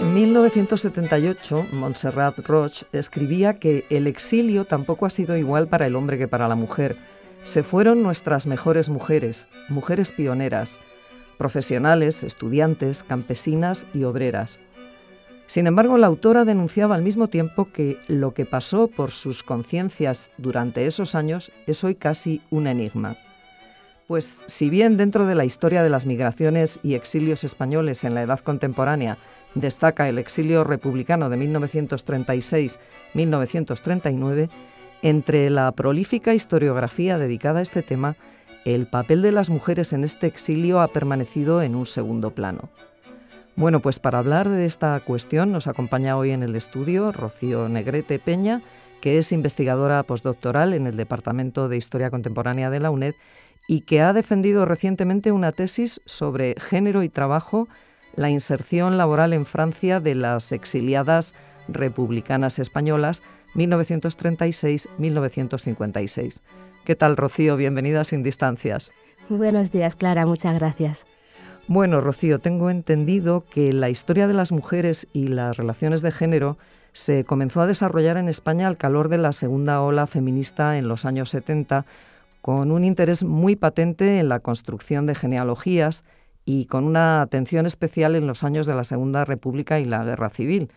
En 1978, Montserrat Roche escribía que el exilio tampoco ha sido igual para el hombre que para la mujer. Se fueron nuestras mejores mujeres, mujeres pioneras, profesionales, estudiantes, campesinas y obreras. Sin embargo, la autora denunciaba al mismo tiempo que lo que pasó por sus conciencias durante esos años es hoy casi un enigma. Pues si bien dentro de la historia de las migraciones y exilios españoles en la edad contemporánea destaca el exilio republicano de 1936-1939, entre la prolífica historiografía dedicada a este tema, el papel de las mujeres en este exilio ha permanecido en un segundo plano. Bueno, pues para hablar de esta cuestión nos acompaña hoy en el estudio Rocío Negrete Peña, que es investigadora postdoctoral en el Departamento de Historia Contemporánea de la UNED y que ha defendido recientemente una tesis sobre género y trabajo, la inserción laboral en Francia de las exiliadas republicanas españolas, 1936-1956. ¿Qué tal, Rocío? Bienvenida Sin Distancias. Buenos días, Clara. Muchas gracias. Bueno, Rocío, tengo entendido que la historia de las mujeres y las relaciones de género se comenzó a desarrollar en España al calor de la segunda ola feminista en los años 70, con un interés muy patente en la construcción de genealogías y con una atención especial en los años de la Segunda República y la Guerra Civil.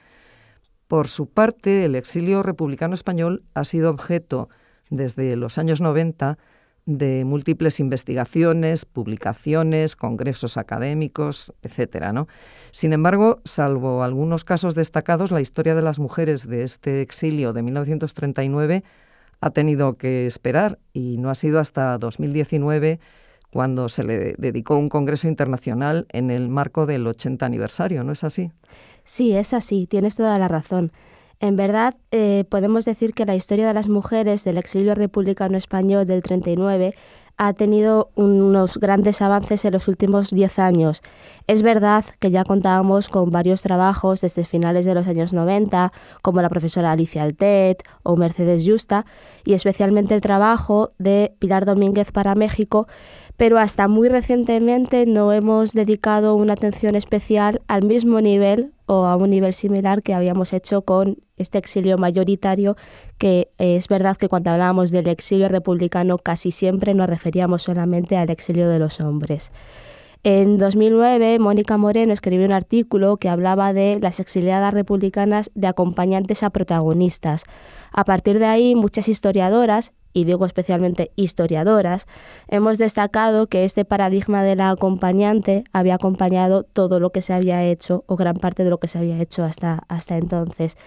Por su parte, el exilio republicano español ha sido objeto desde los años 90 de múltiples investigaciones, publicaciones, congresos académicos, etc. ¿no? Sin embargo, salvo algunos casos destacados, la historia de las mujeres de este exilio de 1939 ha tenido que esperar y no ha sido hasta 2019 cuando se le dedicó un congreso internacional en el marco del 80 aniversario, ¿no es así? Sí, es así, tienes toda la razón. En verdad, eh, podemos decir que la historia de las mujeres del exilio republicano español del 39 ha tenido unos grandes avances en los últimos 10 años. Es verdad que ya contábamos con varios trabajos desde finales de los años 90, como la profesora Alicia Altet o Mercedes Justa, y especialmente el trabajo de Pilar Domínguez para México, pero hasta muy recientemente no hemos dedicado una atención especial al mismo nivel o a un nivel similar que habíamos hecho con este exilio mayoritario, que eh, es verdad que cuando hablábamos del exilio republicano casi siempre nos referíamos solamente al exilio de los hombres. En 2009, Mónica Moreno escribió un artículo que hablaba de las exiliadas republicanas de acompañantes a protagonistas. A partir de ahí, muchas historiadoras, y digo especialmente historiadoras, hemos destacado que este paradigma de la acompañante había acompañado todo lo que se había hecho o gran parte de lo que se había hecho hasta, hasta entonces.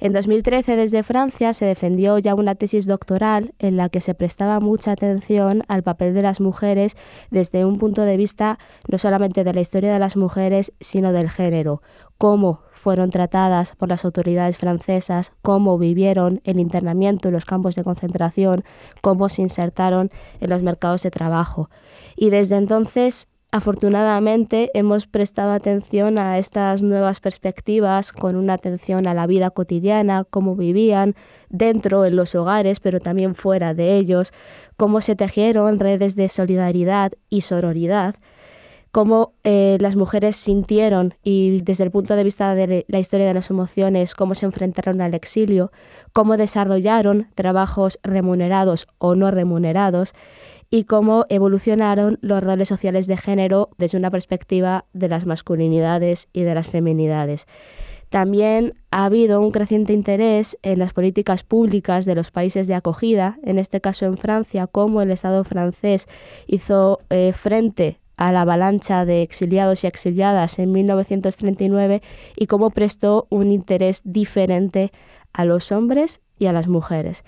En 2013, desde Francia, se defendió ya una tesis doctoral en la que se prestaba mucha atención al papel de las mujeres desde un punto de vista no solamente de la historia de las mujeres, sino del género, cómo fueron tratadas por las autoridades francesas, cómo vivieron el internamiento en los campos de concentración, cómo se insertaron en los mercados de trabajo. Y desde entonces Afortunadamente hemos prestado atención a estas nuevas perspectivas con una atención a la vida cotidiana, cómo vivían dentro, en los hogares, pero también fuera de ellos, cómo se tejieron redes de solidaridad y sororidad, cómo eh, las mujeres sintieron y desde el punto de vista de la historia de las emociones, cómo se enfrentaron al exilio, cómo desarrollaron trabajos remunerados o no remunerados y cómo evolucionaron los roles sociales de género desde una perspectiva de las masculinidades y de las feminidades. También ha habido un creciente interés en las políticas públicas de los países de acogida, en este caso en Francia, cómo el Estado francés hizo eh, frente a la avalancha de exiliados y exiliadas en 1939 y cómo prestó un interés diferente a los hombres y a las mujeres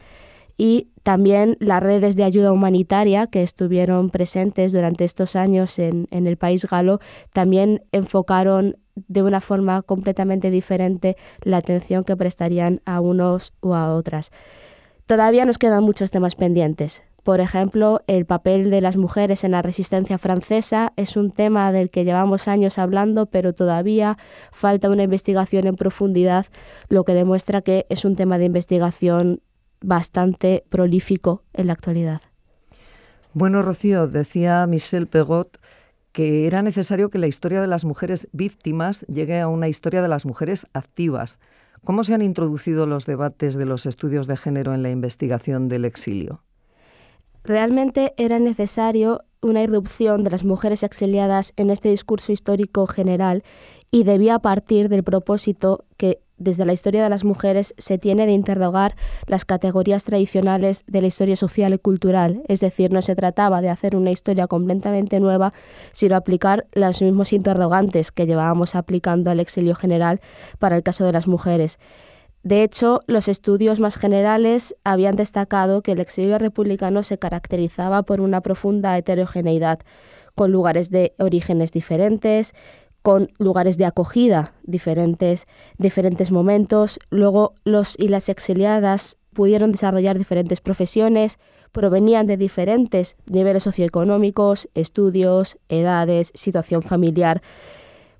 y también las redes de ayuda humanitaria que estuvieron presentes durante estos años en, el país galo también enfocaron de una forma completamente diferente la atención que prestarían a unos o a otras. Todavía nos quedan muchos temas pendientes. Por ejemplo, el papel de las mujeres en la resistencia francesa es un tema del que llevamos años hablando, pero todavía falta una investigación en profundidad, lo que demuestra que es un tema de investigación bastante prolífico en la actualidad. Bueno, Rocío, decía Michel Pegot que era necesario que la historia de las mujeres víctimas llegue a una historia de las mujeres activas. ¿Cómo se han introducido los debates de los estudios de género en la investigación del exilio? Realmente era necesario una irrupción de las mujeres exiliadas en este discurso histórico general y debía partir del propósito que desde la historia de las mujeres se tiene de interrogar las categorías tradicionales de la historia social y cultural, es decir, no se trataba de hacer una historia completamente nueva, sino aplicar los mismos interrogantes que llevábamos aplicando al exilio general para el caso de las mujeres. De hecho, los estudios más generales habían destacado que el exilio republicano se caracterizaba por una profunda heterogeneidad, con lugares de orígenes diferentes, con lugares de acogida, diferentes, diferentes momentos. Luego los y las exiliadas pudieron desarrollar diferentes profesiones, provenían de diferentes niveles socioeconómicos, estudios, edades, situación familiar.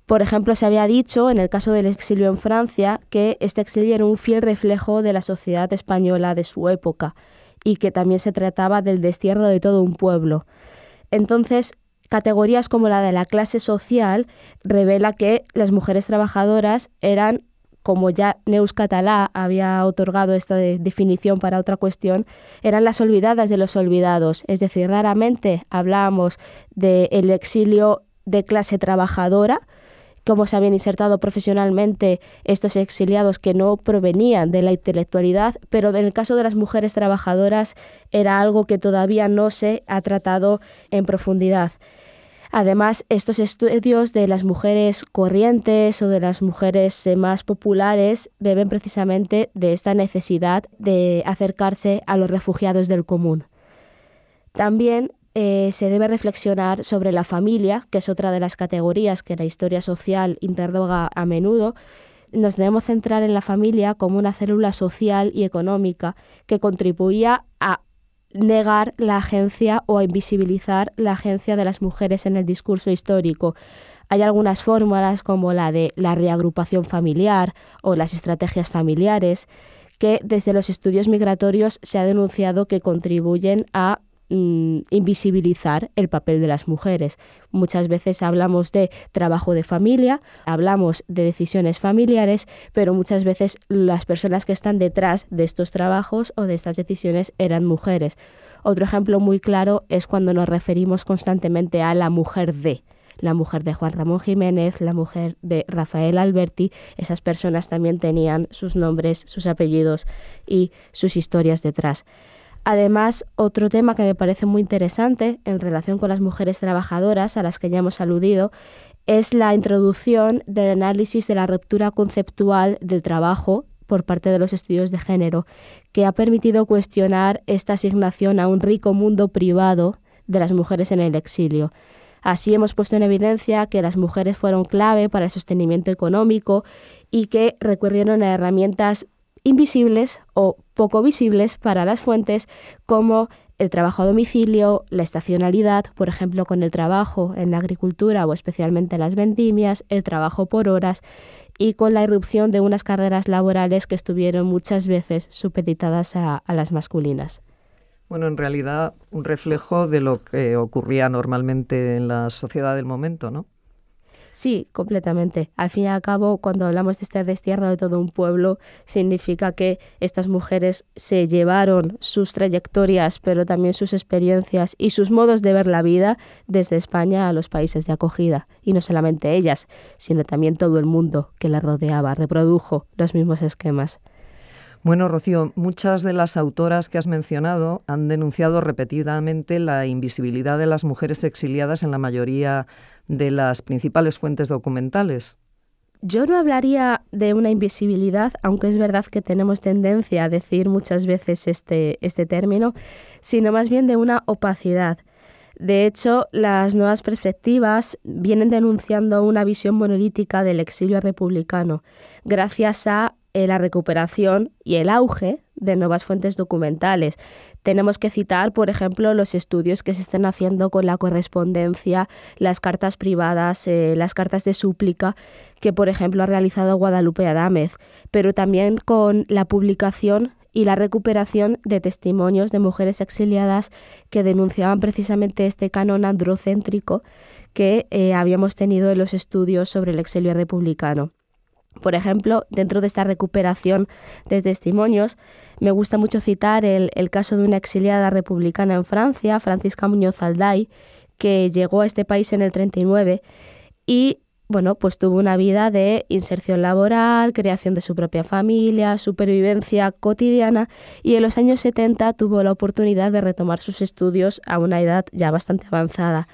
Por ejemplo, se había dicho, en el caso del exilio en Francia, que este exilio era un fiel reflejo de la sociedad española de su época y que también se trataba del destierro de todo un pueblo. Entonces, Categorías como la de la clase social revela que las mujeres trabajadoras eran, como ya Neus Catalá había otorgado esta definición para otra cuestión, eran las olvidadas de los olvidados. Es decir, raramente hablábamos del exilio de clase trabajadora, como se habían insertado profesionalmente estos exiliados que no provenían de la intelectualidad, pero en el caso de las mujeres trabajadoras era algo que todavía no se ha tratado en profundidad. Además, estos estudios de las mujeres corrientes o de las mujeres eh, más populares beben precisamente de esta necesidad de acercarse a los refugiados del común. También eh, se debe reflexionar sobre la familia, que es otra de las categorías que la historia social interroga a menudo. Nos debemos centrar en la familia como una célula social y económica que contribuía a negar la agencia o invisibilizar la agencia de las mujeres en el discurso histórico. Hay algunas fórmulas como la de la reagrupación familiar o las estrategias familiares que desde los estudios migratorios se ha denunciado que contribuyen a Mm, invisibilizar el papel de las mujeres. Muchas veces hablamos de trabajo de familia, hablamos de decisiones familiares, pero muchas veces las personas que están detrás de estos trabajos o de estas decisiones eran mujeres. Otro ejemplo muy claro es cuando nos referimos constantemente a la mujer de la mujer de Juan Ramón Jiménez, la mujer de Rafael Alberti, esas personas también tenían sus nombres, sus apellidos y sus historias detrás. Además, otro tema que me parece muy interesante en relación con las mujeres trabajadoras a las que ya hemos aludido es la introducción del análisis de la ruptura conceptual del trabajo por parte de los estudios de género, que ha permitido cuestionar esta asignación a un rico mundo privado de las mujeres en el exilio. Así hemos puesto en evidencia que las mujeres fueron clave para el sostenimiento económico y que recurrieron a herramientas invisibles o poco visibles para las fuentes como el trabajo a domicilio, la estacionalidad, por ejemplo, con el trabajo en la agricultura o especialmente las vendimias, el trabajo por horas y con la irrupción de unas carreras laborales que estuvieron muchas veces supeditadas a, a las masculinas. Bueno, en realidad un reflejo de lo que ocurría normalmente en la sociedad del momento, ¿no? Sí, completamente. Al fin y al cabo, cuando hablamos de este destierro de todo un pueblo, significa que estas mujeres se llevaron sus trayectorias, pero también sus experiencias y sus modos de ver la vida desde España a los países de acogida. Y no solamente ellas, sino también todo el mundo que la rodeaba reprodujo los mismos esquemas. Bueno, Rocío, muchas de las autoras que has mencionado han denunciado repetidamente la invisibilidad de las mujeres exiliadas en la mayoría de las principales fuentes documentales. Yo no hablaría de una invisibilidad, aunque es verdad que tenemos tendencia a decir muchas veces este, este término, sino más bien de una opacidad. De hecho, las nuevas perspectivas vienen denunciando una visión monolítica del exilio republicano, gracias a eh, la recuperación y el auge de nuevas fuentes documentales. Tenemos que citar, por ejemplo, los estudios que se están haciendo con la correspondencia, las cartas privadas, eh, las cartas de súplica que, por ejemplo, ha realizado Guadalupe Adámez, pero también con la publicación y la recuperación de testimonios de mujeres exiliadas que denunciaban precisamente este canon androcéntrico que eh, habíamos tenido en los estudios sobre el exilio republicano. Por ejemplo, dentro de esta recuperación de testimonios, me gusta mucho citar el, caso de una exiliada republicana en Francia, Francisca Muñoz Alday, que llegó a este país en el 39 y bueno, pues tuvo una vida de inserción laboral, creación de su propia familia, supervivencia cotidiana y en los años 70 tuvo la oportunidad de retomar sus estudios a una edad ya bastante avanzada.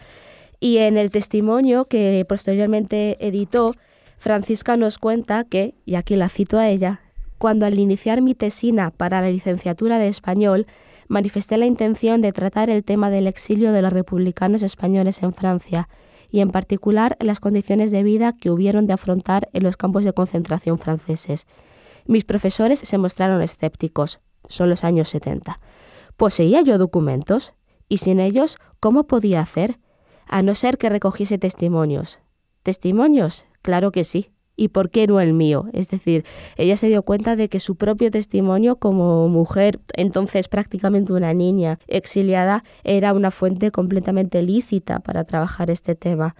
Y en el testimonio que posteriormente editó, Francisca nos cuenta que, y aquí la cito a ella, cuando al iniciar mi tesina para la licenciatura de español, manifesté la intención de tratar el tema del exilio de los republicanos españoles en Francia, y en particular las condiciones de vida que hubieron de afrontar en los campos de concentración franceses. Mis profesores se mostraron escépticos, son los años 70. ¿Poseía yo documentos? ¿Y sin ellos, cómo podía hacer? A no ser que recogiese testimonios. ¿Testimonios? Claro que sí. ¿Y por qué no el mío? Es decir, ella se dio cuenta de que su propio testimonio como mujer, entonces prácticamente una niña exiliada, era una fuente completamente lícita para trabajar este tema.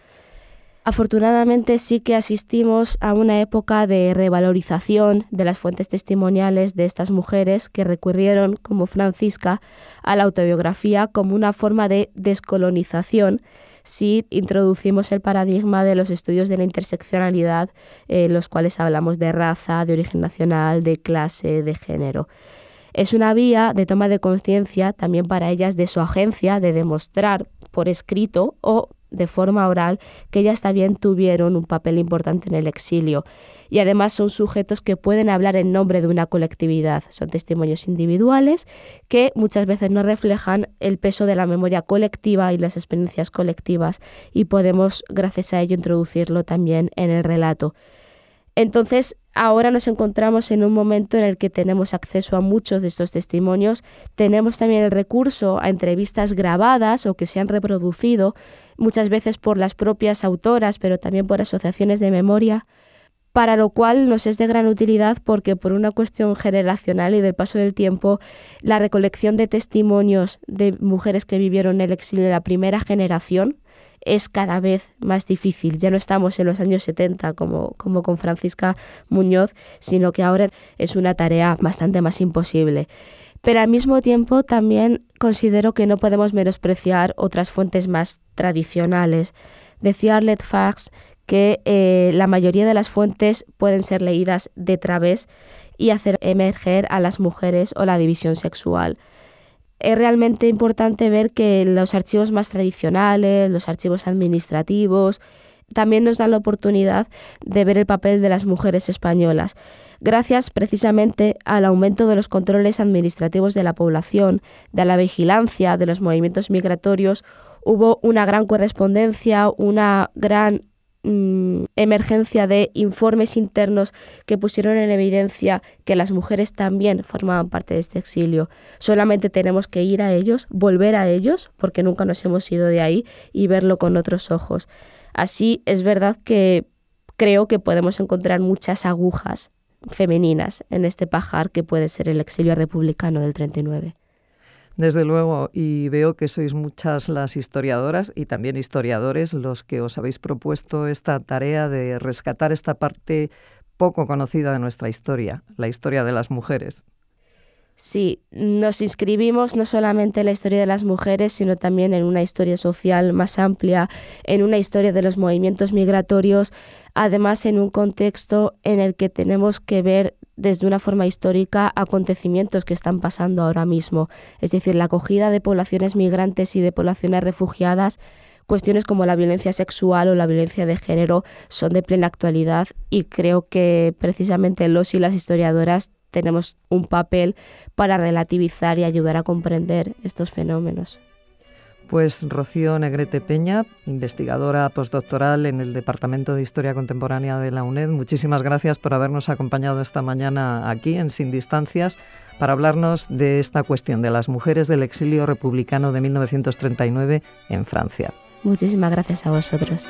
Afortunadamente sí que asistimos a una época de revalorización de las fuentes testimoniales de estas mujeres que recurrieron, como Francisca, a la autobiografía como una forma de descolonización si introducimos el paradigma de los estudios de la interseccionalidad, en eh, los cuales hablamos de raza, de origen nacional, de clase, de género. Es una vía de toma de conciencia también para ellas de su agencia de demostrar por escrito o de forma oral que está bien tuvieron un papel importante en el exilio y además son sujetos que pueden hablar en nombre de una colectividad. Son testimonios individuales que muchas veces no reflejan el peso de la memoria colectiva y las experiencias colectivas y podemos gracias a ello introducirlo también en el relato. Entonces, ahora nos encontramos en un momento en el que tenemos acceso a muchos de estos testimonios, tenemos también el recurso a entrevistas grabadas o que se han reproducido muchas veces por las propias autoras, pero también por asociaciones de memoria, para lo cual nos es de gran utilidad porque por una cuestión generacional y del paso del tiempo, la recolección de testimonios de mujeres que vivieron el exilio de la primera generación es cada vez más difícil. Ya no estamos en los años 70 como, como con Francisca Muñoz, sino que ahora es una tarea bastante más imposible pero al mismo tiempo también considero que no podemos menospreciar otras fuentes más tradicionales. Decía Arlette Fax que eh, la mayoría de las fuentes pueden ser leídas de través y hacer emerger a las mujeres o la división sexual. Es realmente importante ver que los archivos más tradicionales, los archivos administrativos, también nos dan la oportunidad de ver el papel de las mujeres españolas. Gracias precisamente al aumento de los controles administrativos de la población, de la vigilancia, de los movimientos migratorios, hubo una gran correspondencia, una gran mm, emergencia de informes internos que pusieron en evidencia que las mujeres también formaban parte de este exilio. Solamente tenemos que ir a ellos, volver a ellos, porque nunca nos hemos ido de ahí, y verlo con otros ojos. Así es verdad que creo que podemos encontrar muchas agujas femeninas en este pajar que puede ser el exilio republicano del 39. Desde luego, y veo que sois muchas las historiadoras y también historiadores los que os habéis propuesto esta tarea de rescatar esta parte poco conocida de nuestra historia, la historia de las mujeres. Sí, nos inscribimos no solamente en la historia de las mujeres, sino también en una historia social más amplia, en una historia de los movimientos migratorios, además en un contexto en el que tenemos que ver desde una forma histórica acontecimientos que están pasando ahora mismo, es decir, la acogida de poblaciones migrantes y de poblaciones refugiadas. Cuestiones como la violencia sexual o la violencia de género son de plena actualidad y creo que precisamente los y las historiadoras tenemos un papel para relativizar y ayudar a comprender estos fenómenos. Pues Rocío Negrete Peña, investigadora postdoctoral en el Departamento de Historia Contemporánea de la UNED, muchísimas gracias por habernos acompañado esta mañana aquí en Sin Distancias para hablarnos de esta cuestión de las mujeres del exilio republicano de 1939 en Francia. Muchísimas gracias a vosotros.